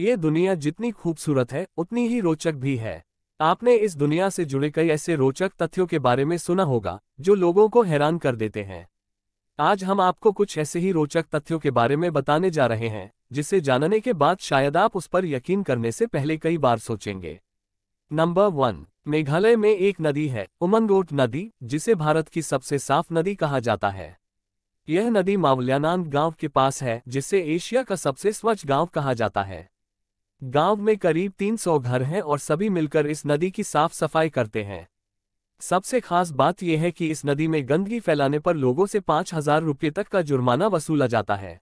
ये दुनिया जितनी खूबसूरत है उतनी ही रोचक भी है आपने इस दुनिया से जुड़े कई ऐसे रोचक तथ्यों के बारे में सुना होगा जो लोगों को हैरान कर देते हैं आज हम आपको कुछ ऐसे ही रोचक तथ्यों के बारे में बताने जा रहे हैं जिसे जानने के बाद शायद आप उस पर यकीन करने से पहले कई बार सोचेंगे नंबर वन मेघालय में एक नदी है उमंगोट नदी जिसे भारत की सबसे साफ नदी कहा जाता है यह नदी मावल्यानांद गांव के पास है जिसे एशिया का सबसे स्वच्छ गांव कहा जाता है गांव में करीब 300 घर हैं और सभी मिलकर इस नदी की साफ सफाई करते हैं सबसे खास बात यह है कि इस नदी में गंदगी फैलाने पर लोगों से पांच हजार रुपये तक का जुर्माना वसूला जाता है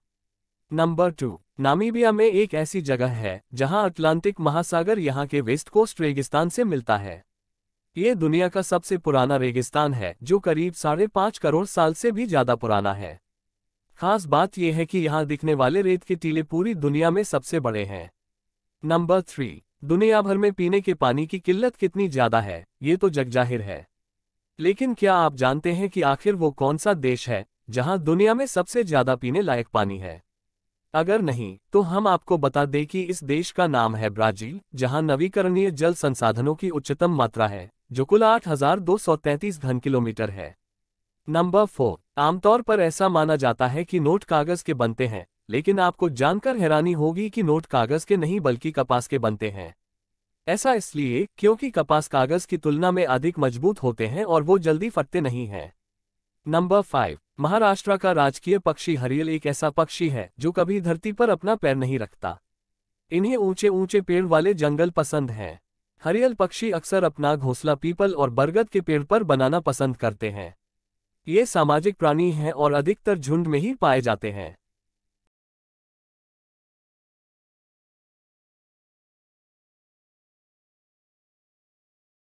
नंबर टू नामीबिया में एक ऐसी जगह है जहां अटलांटिक महासागर यहां के वेस्ट कोस्ट रेगिस्तान से मिलता है ये दुनिया का सबसे पुराना रेगिस्तान है जो करीब साढ़े पाँच करोड़ साल से भी ज़्यादा पुराना है खास बात यह है कि यहाँ दिखने वाले रेत के टीले पूरी दुनिया में सबसे बड़े हैं नंबर थ्री दुनिया भर में पीने के पानी की किल्लत कितनी ज्यादा है ये तो जगजाहिर है लेकिन क्या आप जानते हैं कि आखिर वो कौन सा देश है जहां दुनिया में सबसे ज्यादा पीने लायक पानी है अगर नहीं तो हम आपको बता दें कि इस देश का नाम है ब्राजील जहां नवीकरणीय जल संसाधनों की उच्चतम मात्रा है जो कुल 8,233 घन किलोमीटर है नंबर फोर आमतौर पर ऐसा माना जाता है कि नोट कागज के बनते हैं लेकिन आपको जानकर हैरानी होगी कि नोट कागज के नहीं बल्कि कपास के बनते हैं ऐसा इसलिए क्योंकि कपास कागज की तुलना में अधिक मजबूत होते हैं और वो जल्दी फटते नहीं हैं नंबर फाइव महाराष्ट्र का राजकीय पक्षी हरियल एक ऐसा पक्षी है जो कभी धरती पर अपना पैर नहीं रखता इन्हें ऊंचे ऊंचे पेड़ वाले जंगल पसंद हैं हरियल पक्षी अक्सर अपना घोंसला पीपल और बरगद के पेड़ पर बनाना पसंद करते हैं ये सामाजिक प्राणी हैं और अधिकतर झुंड में ही पाए जाते हैं